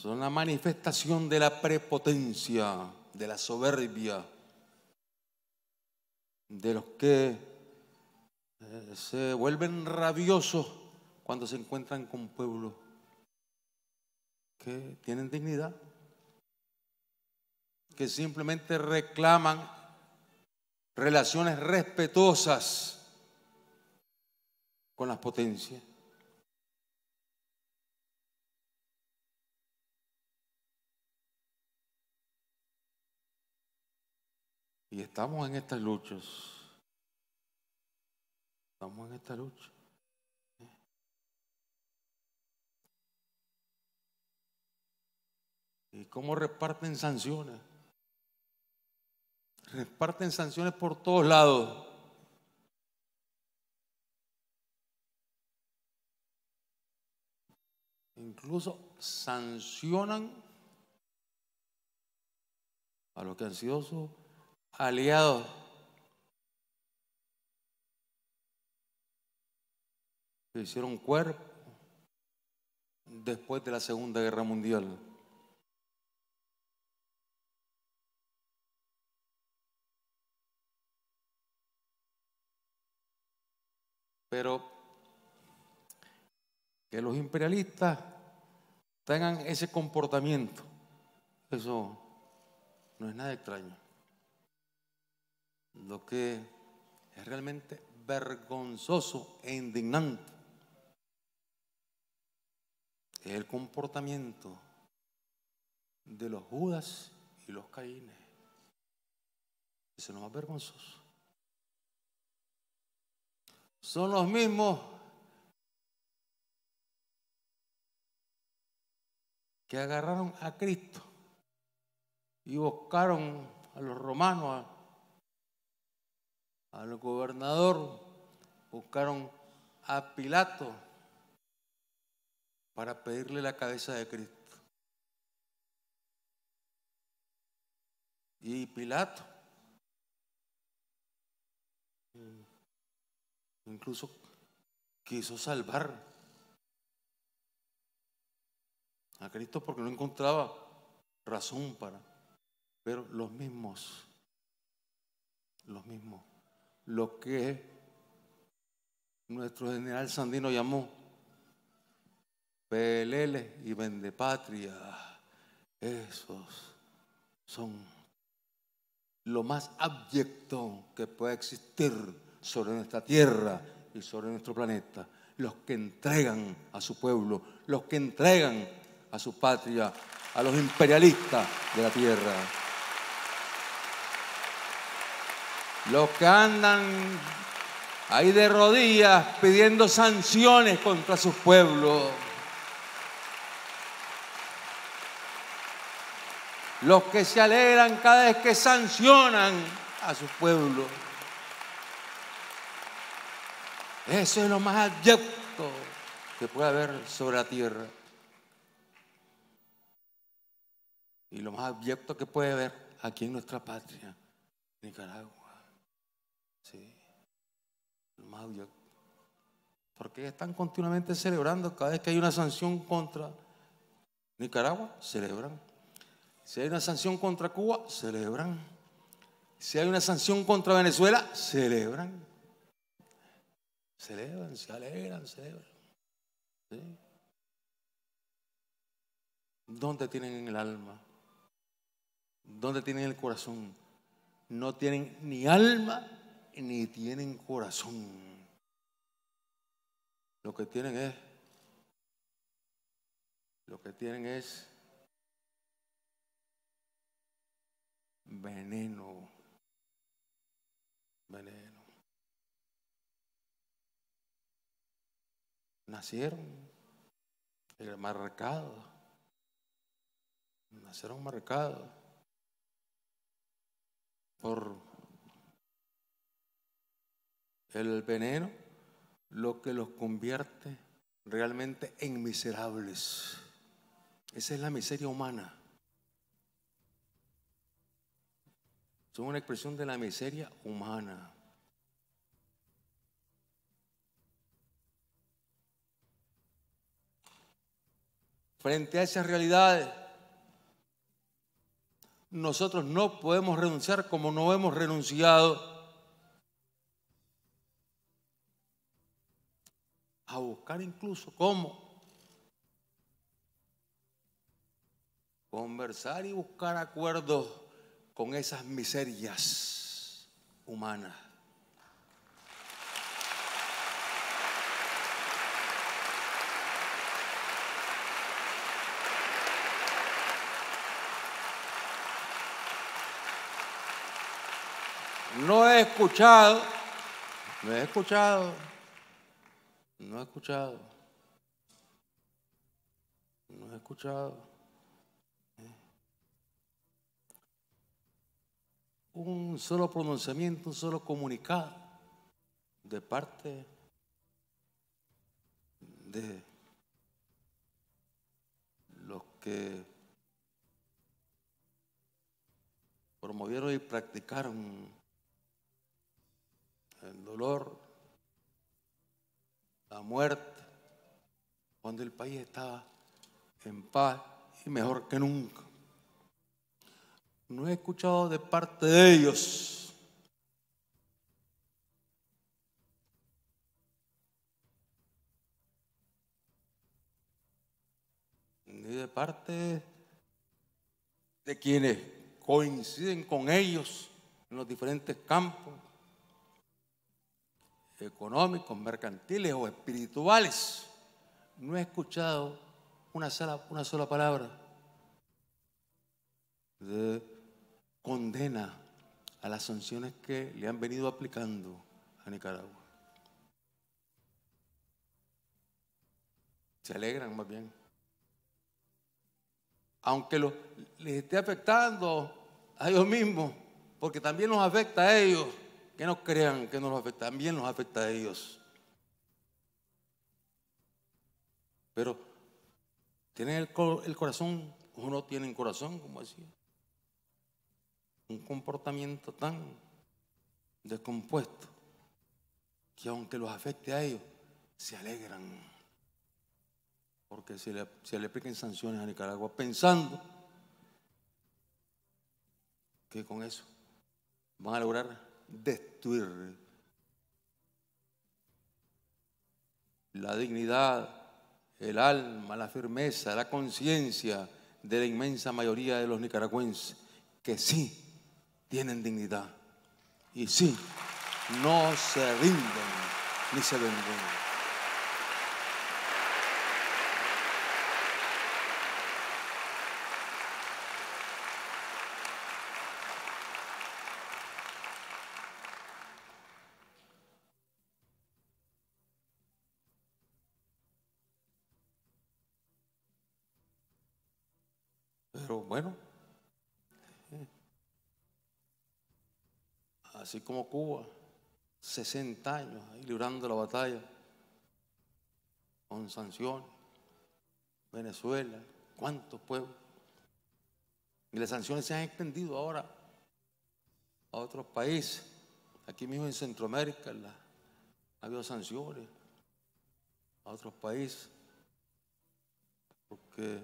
son la manifestación de la prepotencia, de la soberbia, de los que eh, se vuelven rabiosos cuando se encuentran con pueblos que tienen dignidad, que simplemente reclaman relaciones respetuosas con las potencias. Y estamos en estas luchas. Estamos en esta lucha. ¿Y cómo reparten sanciones? Reparten sanciones por todos lados. Incluso sancionan a los que han Aliados Se hicieron cuerpo después de la Segunda Guerra Mundial. Pero que los imperialistas tengan ese comportamiento, eso no es nada extraño lo que es realmente vergonzoso e indignante es el comportamiento de los Judas y los Caínes. Eso es lo más vergonzoso. Son los mismos que agarraron a Cristo y buscaron a los romanos, a al gobernador, buscaron a Pilato para pedirle la cabeza de Cristo. Y Pilato, incluso quiso salvar a Cristo porque no encontraba razón para, pero los mismos, los mismos lo que nuestro general Sandino llamó PLL y Vendepatria. Esos son lo más abyecto que pueda existir sobre nuestra tierra y sobre nuestro planeta. Los que entregan a su pueblo, los que entregan a su patria, a los imperialistas de la tierra. los que andan ahí de rodillas pidiendo sanciones contra sus pueblos, los que se alegran cada vez que sancionan a sus pueblos. Eso es lo más abyecto que puede haber sobre la tierra. Y lo más abyecto que puede haber aquí en nuestra patria, Nicaragua. Sí. porque están continuamente celebrando cada vez que hay una sanción contra Nicaragua, celebran. Si hay una sanción contra Cuba, celebran. Si hay una sanción contra Venezuela, celebran. Celebran, se alegran, celebran. ¿Dónde tienen el alma? ¿Dónde tienen el corazón? No tienen ni alma ni tienen corazón. Lo que tienen es, lo que tienen es veneno, veneno. Nacieron marcados, nacieron marcados por el veneno lo que los convierte realmente en miserables. Esa es la miseria humana. Son una expresión de la miseria humana. Frente a esas realidades, nosotros no podemos renunciar como no hemos renunciado buscar incluso cómo conversar y buscar acuerdos con esas miserias humanas. No he escuchado, no he escuchado no he escuchado. No he escuchado. Un solo pronunciamiento, un solo comunicado de parte de los que promovieron y practicaron el dolor la muerte, cuando el país estaba en paz y mejor que nunca. No he escuchado de parte de ellos ni de parte de quienes coinciden con ellos en los diferentes campos económicos, mercantiles o espirituales, no he escuchado una sola, una sola palabra de condena a las sanciones que le han venido aplicando a Nicaragua. Se alegran más bien. Aunque les esté afectando a ellos mismos, porque también nos afecta a ellos. Que no crean que no los afecta, también los afecta a ellos. Pero tienen el, corazón o no tienen corazón, como decía. Un comportamiento tan descompuesto que aunque los afecte a ellos, se alegran. Porque se le, se le apliquen sanciones a Nicaragua pensando que con eso van a lograr destruir la dignidad, el alma, la firmeza, la conciencia de la inmensa mayoría de los nicaragüenses que sí tienen dignidad y sí, no se rinden ni se venden. así como Cuba, 60 años ahí librando la batalla con sanciones. Venezuela, cuántos pueblos. Y las sanciones se han extendido ahora a otros países. Aquí mismo en Centroamérica ha habido sanciones a otros países. Porque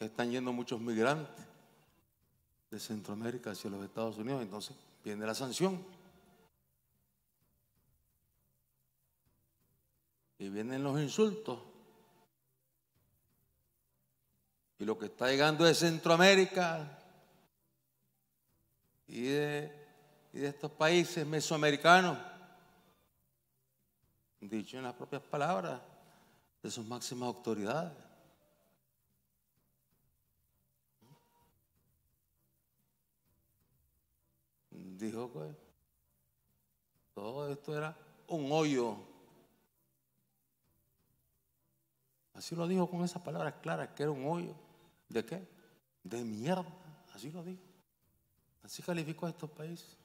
están yendo muchos migrantes de Centroamérica hacia los Estados Unidos, entonces viene la sanción. Y vienen los insultos. Y lo que está llegando de Centroamérica y de, estos países mesoamericanos, dicho en las propias palabras de sus máximas autoridades. dijo que todo esto era un hoyo. Así lo dijo con esas palabras claras, que era un hoyo. ¿De qué? De mierda. Así lo dijo. Así calificó a estos países.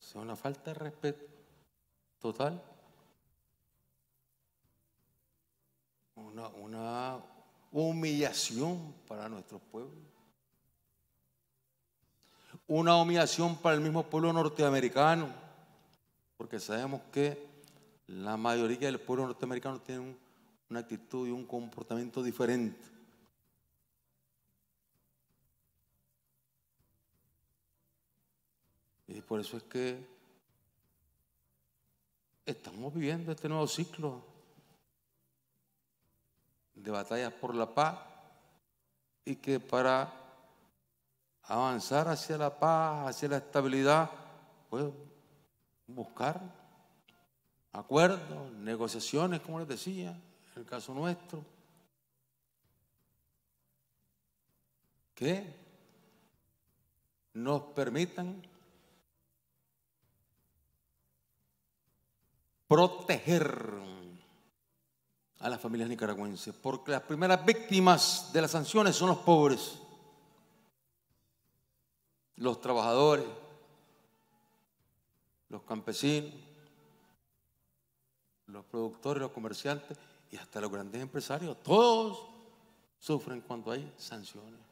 O sea, una falta de respeto total. Una, una, humillación para nuestro pueblo. Una humillación para el mismo pueblo norteamericano, porque sabemos que la mayoría del pueblo norteamericano tiene una actitud y un comportamiento diferente. Y por eso es que estamos viviendo este nuevo ciclo de batallas por la paz y que para avanzar hacia la paz, hacia la estabilidad, pues buscar acuerdos, negociaciones, como les decía, en el caso nuestro. que nos permitan proteger a las familias nicaragüenses, porque las primeras víctimas de las sanciones son los pobres, los trabajadores, los campesinos, los productores, los comerciantes y hasta los grandes empresarios. Todos sufren cuando hay sanciones.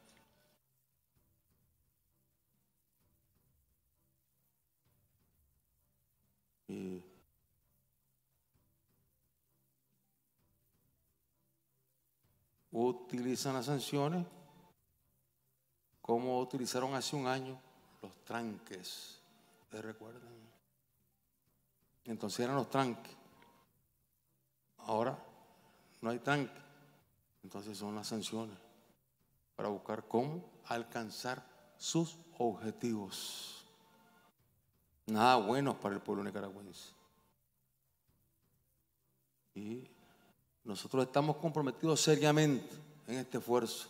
utilizan las sanciones como utilizaron hace un año los tranques. ¿Te recuerdan? Entonces eran los tranques. Ahora no hay tranque. Entonces son las sanciones para buscar cómo alcanzar sus objetivos. Nada bueno para el pueblo nicaragüense. Y nosotros estamos comprometidos seriamente en este esfuerzo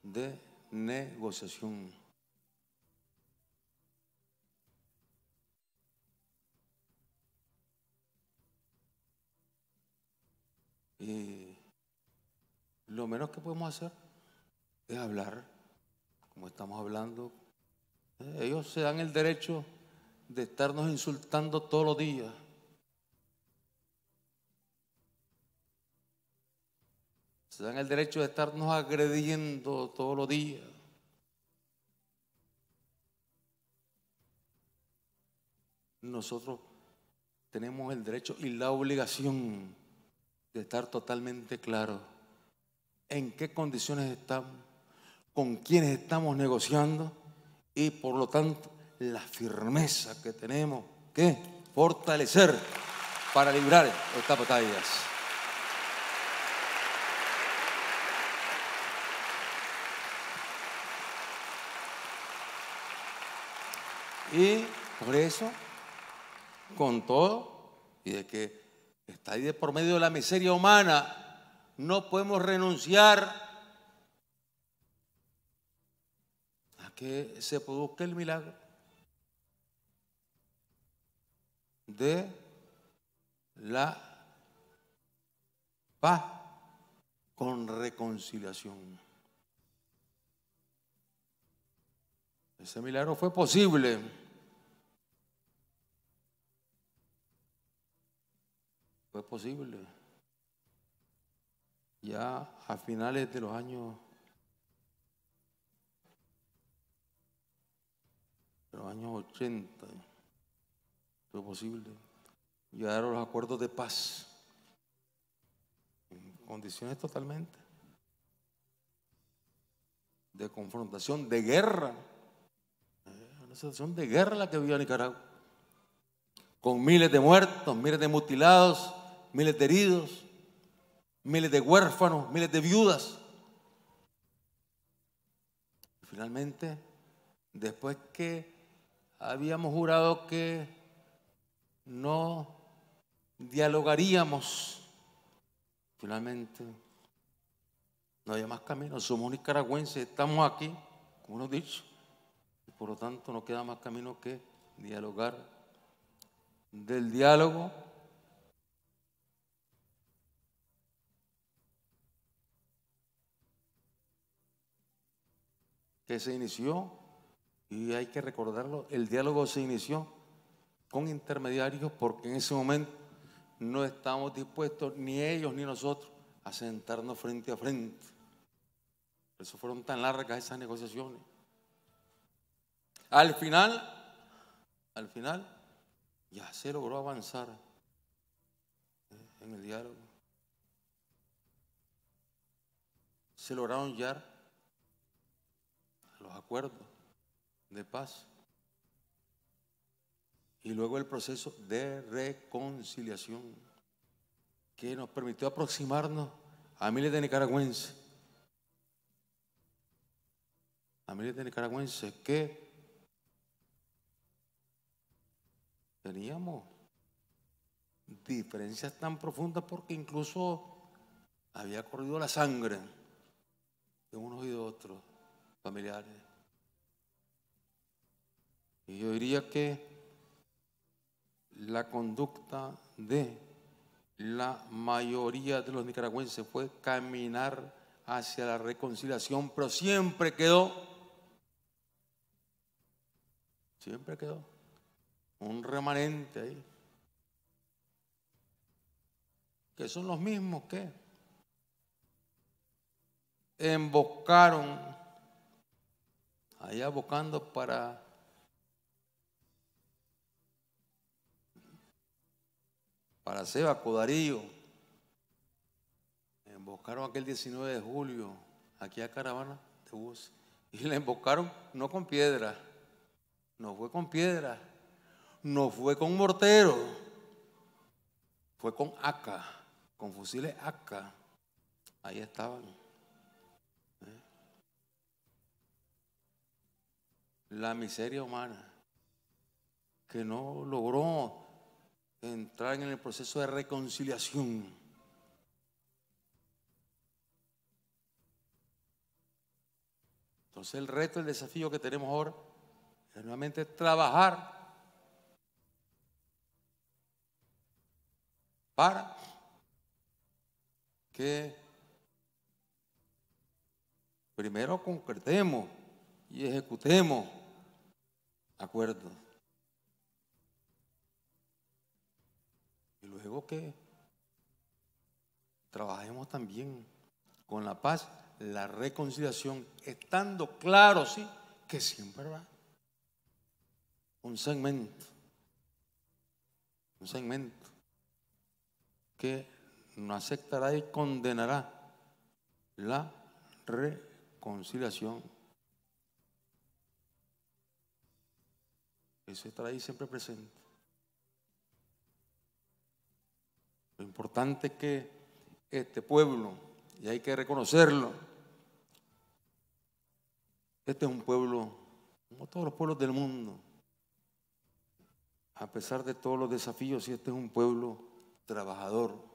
de negociación. Y lo menos que podemos hacer es hablar, como estamos hablando. Eh, ellos se dan el derecho de estarnos insultando todos los días se dan el derecho de estarnos agrediendo todos los días. Nosotros tenemos el derecho y la obligación de estar totalmente claros en qué condiciones estamos, con quiénes estamos negociando y por lo tanto la firmeza que tenemos que fortalecer para librar estas batallas. Y por eso, con todo, y de que está ahí de por medio de la miseria humana, no podemos renunciar a que se produzca el milagro de la paz con reconciliación. Ese milagro fue posible fue posible. Ya a finales de los años, de los años 80, fue posible. a los acuerdos de paz en condiciones totalmente de confrontación, de guerra. Eh, una situación de guerra la que vivió Nicaragua. Con miles de muertos, miles de mutilados, miles de heridos, miles de huérfanos, miles de viudas. Finalmente, después que habíamos jurado que no dialogaríamos, finalmente no había más camino. Somos nicaragüenses, estamos aquí, como nos dicho, y por lo tanto no queda más camino que dialogar. Del diálogo que se inició, y hay que recordarlo, el diálogo se inició con intermediarios porque en ese momento no estábamos dispuestos, ni ellos ni nosotros, a sentarnos frente a frente. Por eso fueron tan largas esas negociaciones. Al final, al final, ya se logró avanzar eh, en el diálogo. Se lograron ya Acuerdo de paz. Y luego el proceso de reconciliación que nos permitió aproximarnos a miles de nicaragüenses. A miles de nicaragüenses que teníamos diferencias tan profundas porque incluso había corrido la sangre de unos y de otros familiares yo diría que la conducta de la mayoría de los nicaragüenses fue caminar hacia la reconciliación, pero siempre quedó, siempre quedó un remanente ahí, que son los mismos que embocaron allá buscando para para Seba Codarillo. embocaron aquel 19 de julio, aquí a Caravana de Bus. Y le embocaron no con piedra, no fue con piedra, no fue con mortero, fue con ACA. con fusiles ACA. Ahí estaban. ¿eh? La miseria humana que no logró entrar en el proceso de reconciliación. Entonces el reto, el desafío que tenemos ahora es nuevamente trabajar para que primero concretemos y ejecutemos acuerdos. luego que trabajemos también con la paz, la reconciliación, estando claro, sí, que siempre va un segmento, un segmento que no aceptará y condenará la reconciliación. Eso estará ahí siempre presente. Lo importante es que este pueblo, y hay que reconocerlo, este es un pueblo, como todos los pueblos del mundo, a pesar de todos los desafíos, y este es un pueblo trabajador,